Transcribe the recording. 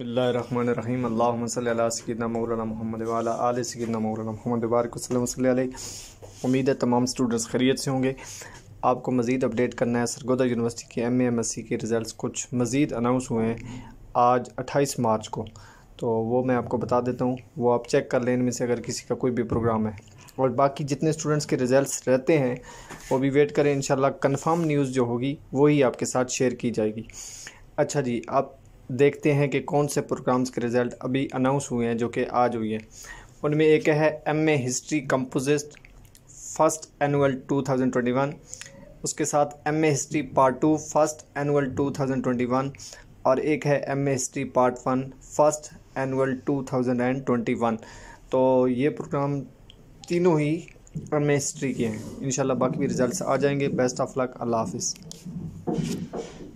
बसमीम अल्लासदना मौलाना मोहम्मद वाला आल सदना मौलाना मोहम्मद वबारक उम्मीद है तमाम स्टूडेंट्स खरीत से होंगे आपको मज़ीद अपडेट करना है सरगोदा यूनिवर्सिटी के एम एम एस सी के रिज़ल्ट कुछ मज़ीद अनाउंस हुए हैं आज अट्ठाईस मार्च को तो वो मैं आपको बता देता हूँ वो आप चेक कर लें इनमें से अगर किसी का कोई भी प्रोग्राम है और बाकी जितने स्टूडेंट्स के रिज़ल्ट रहते हैं वो भी वेट करें इन कंफर्म न्यूज़ जो होगी वही आपके साथ शेयर की जाएगी अच्छा जी आप देखते हैं कि कौन से प्रोग्राम्स के रिज़ल्ट अभी अनाउंस हुए हैं जो कि आज हुई हैं उनमें एक है M A history composite first annual 2021 उसके साथ M A history part two first annual 2021 और एक है M A history part one first annual 2021 तो ये प्रोग्राम तीनों ही एम ए हिस्ट्री के हैं इन बाकी भी रिज़ल्ट आ जाएंगे बेस्ट ऑफ लक अल्लाह हाफिज़